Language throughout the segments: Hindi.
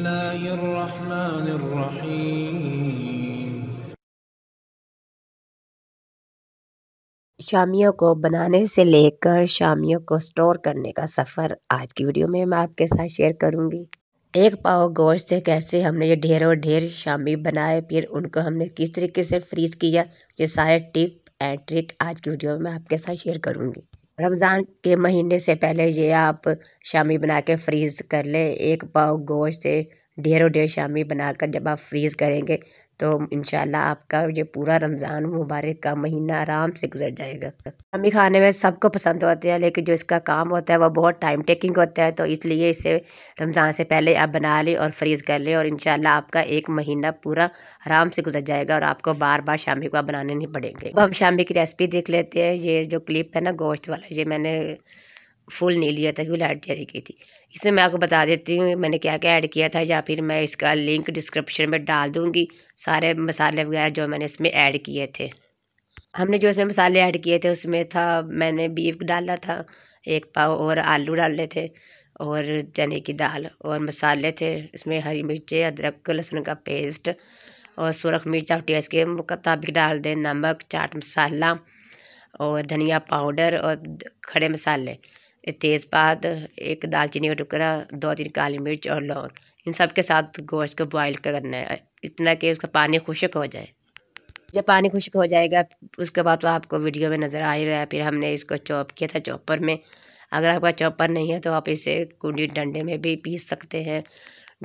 الله الرحمن الرحيم शामियों को बनाने से लेकर शामियों को स्टोर करने का सफ़र आज की वीडियो में मैं आपके साथ शेयर करूंगी एक पाव गोश्त से कैसे हमने ये ढेरों ढेर शामी बनाए फिर उनको हमने किस तरीके से फ्रीज किया ये सारे टिप एंड ट्रिक आज की वीडियो में मैं आपके साथ शेयर करूंगी रमज़ान के महीने से पहले ये आप शामी बना के फ्रीज़ कर लें एक पाव गोश्त से ढेरों ढेर शामी बनाकर जब आप फ्रीज़ करेंगे तो इनशाला आपका ये पूरा रमज़ान मुबारक का महीना आराम से गुजर जाएगा हमी खाने में सबको पसंद होते हैं लेकिन जो इसका काम होता है वो बहुत टाइम टेकिंग होता है तो इसलिए इसे रमज़ान से पहले आप बना लें और फ्रीज़ कर लें और इनशाला आपका एक महीना पूरा आराम से गुजर जाएगा और आपको बार बार शामी को बनाने नहीं पड़ेंगे अब हम शामी की रेसिपी देख लेते हैं ये जो क्लिप है ना गोश्त वाला ये मैंने फुल लिया था वो लाइट जारी की थी इसमें मैं आपको बता देती हूँ मैंने क्या क्या ऐड किया था या फिर मैं इसका लिंक डिस्क्रिप्शन में डाल दूँगी सारे मसाले वगैरह जो मैंने इसमें ऐड किए थे हमने जो इसमें मसाले ऐड किए थे उसमें था मैंने बीफ डाला था एक पाव और आलू डाले थे और चने की दाल और मसाले थे इसमें हरी मिर्चें अदरक लहसुन का पेस्ट और सुरख मिर्च और टेस्ट के मुताबिक डाल दें नमक चाट मसाला और धनिया पाउडर और खड़े मसाले तेज़पात एक दालचीनी का टुकड़ा दो तीन काली मिर्च और लौंग इन सब के साथ गोश्त को बॉईल करना है इतना कि उसका पानी खुशक हो जाए जब पानी खुशक हो जाएगा उसके बाद तो आपको वीडियो में नज़र आ ही रहा है फिर हमने इसको चॉप किया था चॉपर में अगर आपका चॉपर नहीं है तो आप इसे कुंडी डंडे में भी पीस सकते हैं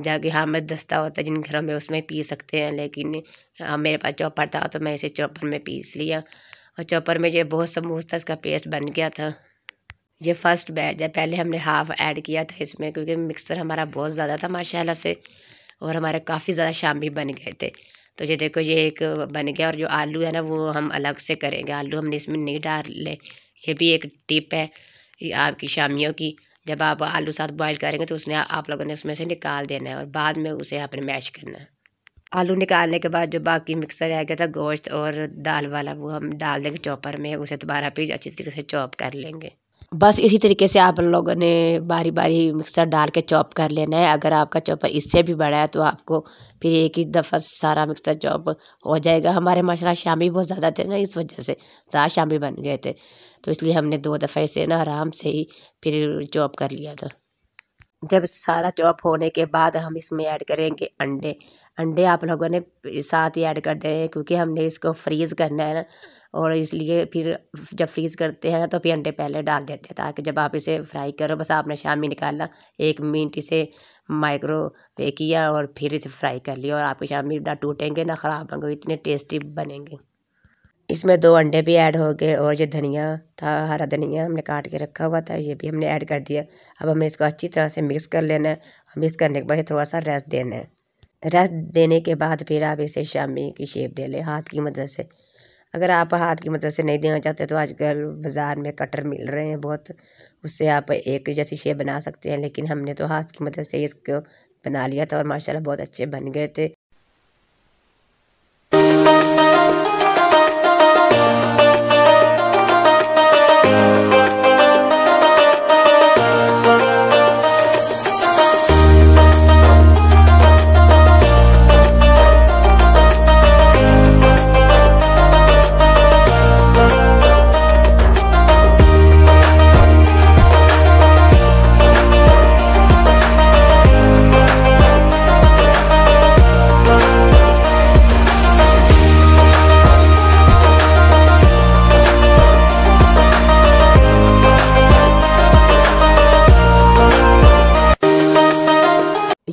जाके हाँ मैं दस्ता होता है जिन घरों में उसमें पी सकते हैं लेकिन हाँ मेरे पास चॉपर था तो मैं इसे चॉपर में पीस लिया और चॉपर में जो बहुत समूह था इसका पेस्ट बन गया था ये फर्स्ट बैच है पहले हमने हाफ ऐड किया था इसमें क्योंकि मिक्सर हमारा बहुत ज़्यादा था माशाल्लाह से और हमारे काफ़ी ज़्यादा शामी बन गए थे तो ये देखो ये एक बन गया और जो आलू है ना वो हम अलग से करेंगे आलू हमने इसमें नहीं डाले ये भी एक टिप है आपकी शामियों की जब आप आलू साथ बॉईल करेंगे तो उसने आप लोगों ने उसमें से निकाल देना है और बाद में उसे आपने मैश करना है आलू निकालने के बाद जो बाकी मिक्सर रह गया था गोश्त और दाल वाला वो हम डाल देंगे चॉपर में उसे दोबारा फिर अच्छी तरीके से चॉप कर लेंगे बस इसी तरीके से आप लोगों ने बारी बारी मिक्सर डाल के चॉप कर लेना है अगर आपका चॉपर इससे भी बड़ा है तो आपको फिर एक ही दफ़ा सारा मिक्सर चॉप हो जाएगा हमारे माशाल्लाह शामी बहुत ज़्यादा थे ना इस वजह से ज़्यादा शामी बन गए थे तो इसलिए हमने दो दफ़े से ना आराम से ही फिर चॉप कर लिया था जब सारा चॉप होने के बाद हम इसमें ऐड करेंगे अंडे अंडे आप लोगों ने साथ ही ऐड कर दे रहे हैं क्योंकि हमने इसको फ्रीज़ करना है ना और इसलिए फिर जब फ्रीज़ करते हैं ना तो फिर अंडे पहले डाल देते हैं ताकि जब आप इसे फ्राई करो बस आपने शाम में निकाला एक मिनट इसे माइक्रोवे किया और फिर इसे फ्राई कर लिया और आपके शाम में ना टूटेंगे ना ख़राब होंगे इतने टेस्टी बनेंगे इसमें दो अंडे भी ऐड हो गए और ये धनिया था हरा धनिया हमने काट के रखा हुआ था ये भी हमने ऐड कर दिया अब हमें इसको अच्छी तरह से मिक्स कर लेना है मिक्स करने के बाद थोड़ा सा रेस्ट देना है रेस्ट देने के बाद फिर आप इसे शामी की शेप दे लें हाथ की मदद से अगर आप हाथ की मदद से नहीं देना चाहते तो आजकल बाज़ार में कटर मिल रहे हैं बहुत उससे आप एक जैसी शेप बना सकते हैं लेकिन हमने तो हाथ की मदद से इसको बना लिया था और माशाल्लाह बहुत अच्छे बन गए थे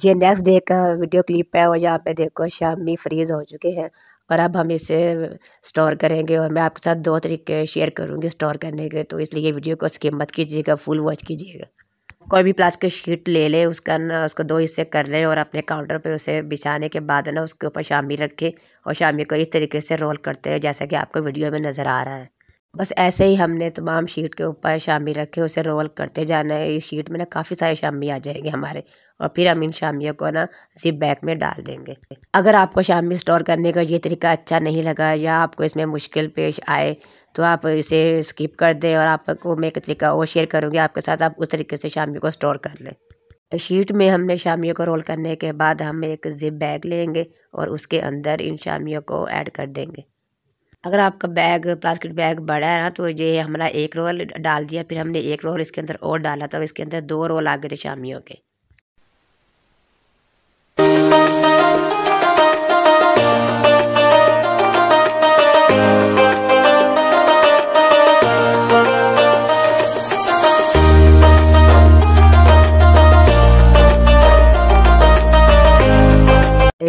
ये नेक्स्ट डे का वीडियो क्लिप है और यहाँ पे देखो शामी फ्रीज हो चुके हैं और अब हम इसे स्टोर करेंगे और मैं आपके साथ दो तरीके शेयर करूँगी स्टोर करने के तो इसलिए वीडियो को उसकी मत कीजिएगा फुल वॉच कीजिएगा कोई भी प्लास्टिक शीट ले ले उसका ना उसको दो हिस्से कर ले और अपने काउंटर पे उसे बिछाने के बाद ना उसके ऊपर शामी रखें और शामी को इस तरीके से रोल करते हैं जैसा कि आपको वीडियो में नज़र आ रहा है बस ऐसे ही हमने तमाम शीट के ऊपर शामी रखे उसे रोल करते जाना है इस शीट में ना काफ़ी सारे शामी आ जाएंगे हमारे और फिर हम इन शामियों को ना जिप बैग में डाल देंगे अगर आपको शामी स्टोर करने का ये तरीका अच्छा नहीं लगा या आपको इसमें मुश्किल पेश आए तो आप इसे स्किप कर दें और आपको मैं एक तरीका और शेयर करूँगी आपके साथ आप उस तरीके से शामी को स्टोर कर लें शीट में हमने शामियों को रोल करने के बाद हम एक जिप बैग लेंगे और उसके अंदर इन शामियों को ऐड कर देंगे अगर आपका बैग प्लास्टिक बैग बड़ा है ना तो ये हमारा एक रोल डाल दिया फिर हमने एक रोल इसके अंदर और डाला तो इसके अंदर दो रोल आ गए थे शामी हो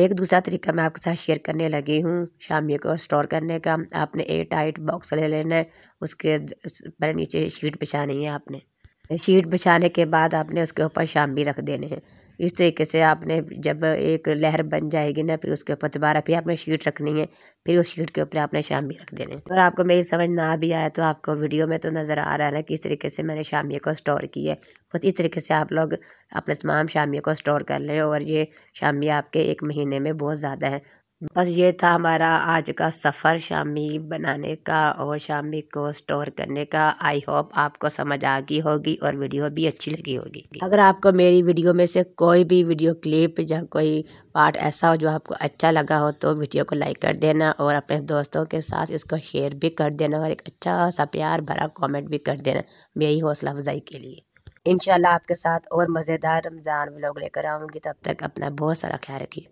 एक दूसरा तरीका मैं आपके साथ शेयर करने लगी हूँ शामिया को स्टोर करने का आपने एयर टाइट बॉक्स ले लेना है उसके पहले नीचे शीट बिछानी है आपने शीट बिछाने के बाद आपने उसके ऊपर शाम भी रख देने हैं इस तरीके से आपने जब एक लहर बन जाएगी ना फिर उसके ऊपर दोबारा फिर आपने शीट रखनी है फिर उस शीट के ऊपर आपने शाम भी रख देने अगर आपको मेरी समझ ना भी आया तो आपको वीडियो में तो नज़र आ रहा है ना किस तरीके से मैंने शामी को स्टोर की है बस इस तरीके से आप लोग अपने तमाम शामिए को स्टोर कर लें और ये शामिया आपके एक महीने में बहुत ज़्यादा है बस ये था हमारा आज का सफ़र शामी बनाने का और शामी को स्टोर करने का आई होप आपको समझ आ गई होगी और वीडियो भी अच्छी लगी होगी अगर आपको मेरी वीडियो में से कोई भी वीडियो क्लिप या कोई पार्ट ऐसा हो जो आपको अच्छा लगा हो तो वीडियो को लाइक कर देना और अपने दोस्तों के साथ इसको शेयर भी कर देना और एक अच्छा सा प्यार भरा कॉमेंट भी कर देना मेरी हौसला अफजाई के लिए इन आपके साथ और मज़ेदार रमज़ान व्लॉग लेकर आऊँगी तब तक अपना बहुत सारा ख्याल रखिए